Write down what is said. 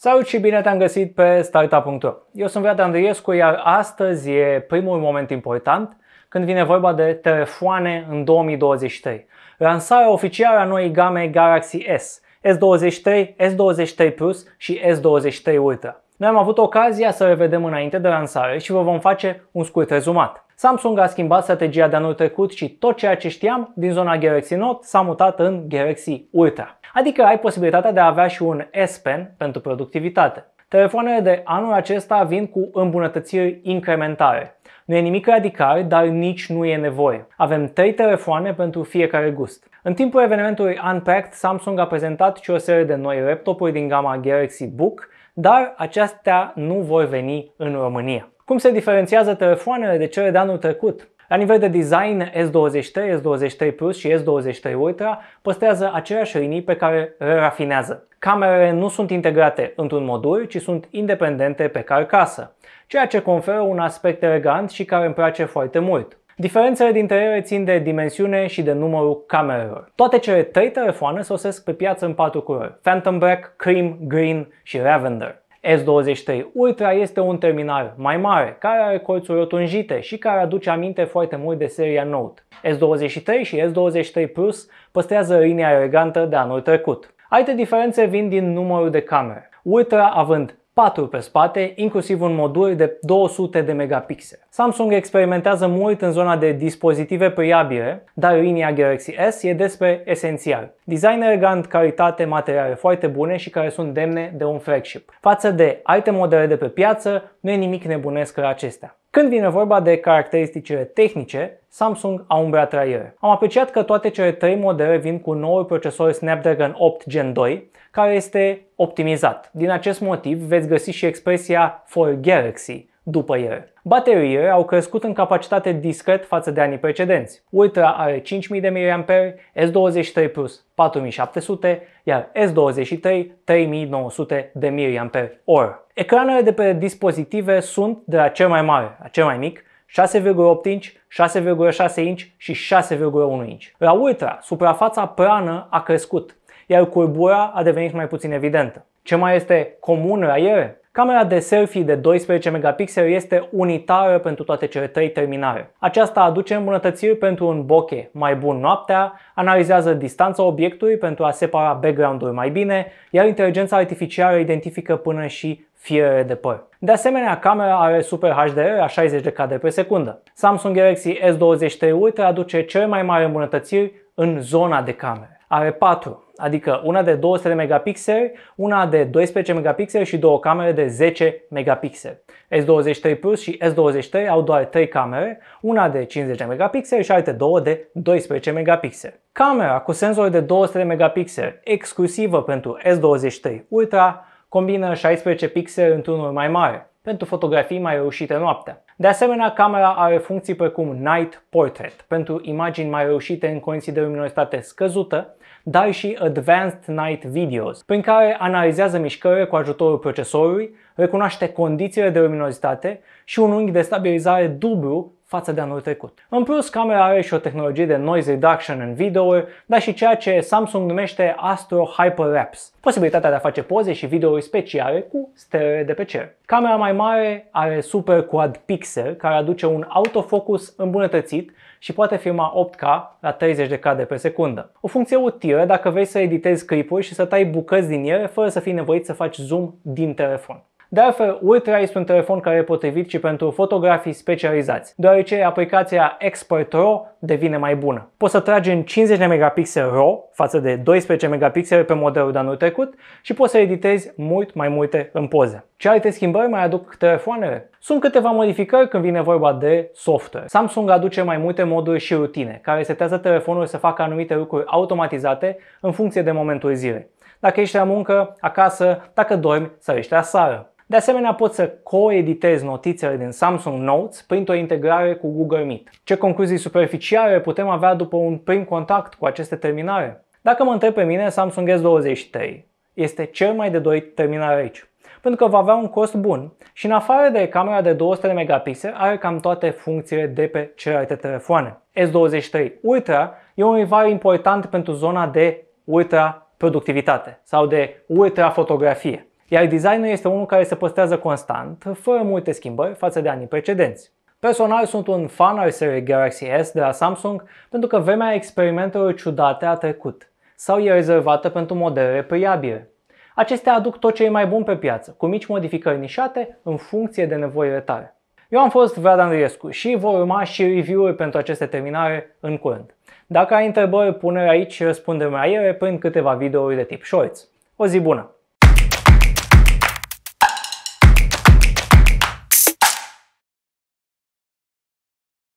Salut și bine te-am găsit pe startup.ro. Eu sunt Vlad Andriescu, iar astăzi e primul moment important când vine vorba de telefoane în 2023. Lansarea oficială a noii game Galaxy S, S23, S23 Plus și S23 Ultra. Noi am avut ocazia să le vedem înainte de lansare și vă vom face un scurt rezumat. Samsung a schimbat strategia de anul trecut și tot ceea ce știam din zona Galaxy Note s-a mutat în Galaxy Ultra. Adică ai posibilitatea de a avea și un S Pen pentru productivitate. Telefoanele de anul acesta vin cu îmbunătățiri incrementare. Nu e nimic radical, dar nici nu e nevoie. Avem 3 telefoane pentru fiecare gust. În timpul evenimentului Unpacked, Samsung a prezentat și o serie de noi laptopuri din gama Galaxy Book, dar acestea nu vor veni în România. Cum se diferențiază telefoanele de cele de anul trecut? La nivel de design, S23, S23 Plus și S23 Ultra păstrează aceleași linii pe care le rafinează. Camerele nu sunt integrate într-un modul, ci sunt independente pe carcasă, ceea ce conferă un aspect elegant și care îmi place foarte mult. Diferențele dintre ele țin de dimensiune și de numărul camerelor. Toate cele trei telefoane sosesc pe piață în patru culori, Phantom Black, Cream, Green și Lavender. S23 Ultra este un terminal mai mare, care are colțuri rotunjite și care aduce aminte foarte mult de seria Note. S23 și S23 Plus păstrează linia elegantă de anul trecut. Alte diferențe vin din numărul de camere. Ultra având 4 pe spate, inclusiv un modul de 200 de megapixel. Samsung experimentează mult în zona de dispozitive priabile, dar linia Galaxy S e despre esențial. Design elegant, calitate, materiale foarte bune și care sunt demne de un flagship. Față de alte modele de pe piață, nu e nimic nebunesc la acestea. Când vine vorba de caracteristicile tehnice, Samsung a umbrat traiere. Am apreciat că toate cele trei modele vin cu noul procesor Snapdragon 8 Gen 2, care este optimizat. Din acest motiv veți găsi și expresia for Galaxy după ele. Bateriile au crescut în capacitate discret față de anii precedenți. Ultra are 5000 de mAh, S23 Plus 4700, iar S23 3900 de mAh. Ecranele de pe dispozitive sunt de la cel mai mare la cel mai mic, 6,8 inch, 6,6 inci și 6,1 inci. La Ultra, suprafața plană a crescut, iar curbura a devenit mai puțin evidentă. Ce mai este comun la ele? Camera de selfie de 12 megapixeli este unitară pentru toate cele trei terminale. Aceasta aduce îmbunătățiri pentru un bokeh mai bun noaptea, analizează distanța obiectului pentru a separa background-ul mai bine, iar inteligența artificială identifică până și fiere de păr. De asemenea, camera are Super HDR la 60 de cadre pe secundă. Samsung Galaxy S23 Ultra aduce cele mai mari îmbunătățiri în zona de camere are 4, adică una de 200 de megapixeli, una de 12 megapixeli și două camere de 10 megapixeli. S23 Plus și S23 au doar 3 camere, una de 50 megapixeli și alte două de 12 megapixeli. Camera cu senzor de 200 megapixeli, exclusivă pentru S23 Ultra, combină 16 pixeli într-unul mai mare, pentru fotografii mai reușite noaptea. De asemenea, camera are funcții precum Night Portrait pentru imagini mai reușite în condiții de luminositate scăzută, dar și Advanced Night Videos, prin care analizează mișcările cu ajutorul procesorului, recunoaște condițiile de luminozitate și un unghi de stabilizare dublu față de anul trecut. În plus, camera are și o tehnologie de noise reduction în videouri, dar și ceea ce Samsung numește Astro Hyperlapse, posibilitatea de a face poze și videouri speciale cu stelele de pe cer. Camera mai mare are Super Quad Pixel, care aduce un autofocus îmbunătățit și poate filma 8K la 30 de cadre pe secundă. O funcție utilă dacă vrei să editezi clipuri și să tai bucăți din ele fără să fii nevoit să faci zoom din telefon. De altfel, Ultra este un telefon care e potrivit și pentru fotografii specializați, deoarece aplicația Expert RAW devine mai bună. Poți să tragi în 50 de megapixel RAW față de 12 megapixel pe modelul de anul trecut și poți să editezi mult mai multe în poze. Ce alte schimbări mai aduc telefoanele? Sunt câteva modificări când vine vorba de software. Samsung aduce mai multe moduri și rutine, care setează telefonul să facă anumite lucruri automatizate în funcție de momentul zilei. Dacă ești la muncă, acasă, dacă dormi să ești la sară. De asemenea, poți să coeditezi notițele din Samsung Notes printr-o integrare cu Google Meet. Ce concluzii superficiale putem avea după un prim contact cu aceste terminale? Dacă mă întreb pe mine, Samsung S23 este cel mai de dorit terminare aici pentru că va avea un cost bun. Și în afară de camera de 200 de megapixel, are cam toate funcțiile de pe celelalte telefoane. S23 Ultra e un rival important pentru zona de ultra productivitate sau de ultra fotografie. Iar designul este unul care se păstrează constant, fără multe schimbări față de anii precedenți. Personal sunt un fan al seriei Galaxy S de la Samsung pentru că vremea experimentelor ciudate a trecut sau e rezervată pentru modele priabile. Acestea aduc tot ce e mai bun pe piață, cu mici modificări nișate în funcție de nevoile tale. Eu am fost Vlad Andriescu și vor urma și review-uri pentru aceste terminare în curând. Dacă ai întrebări, pune aici răspunde mai ele prin câteva videouri de tip shorts. O zi bună!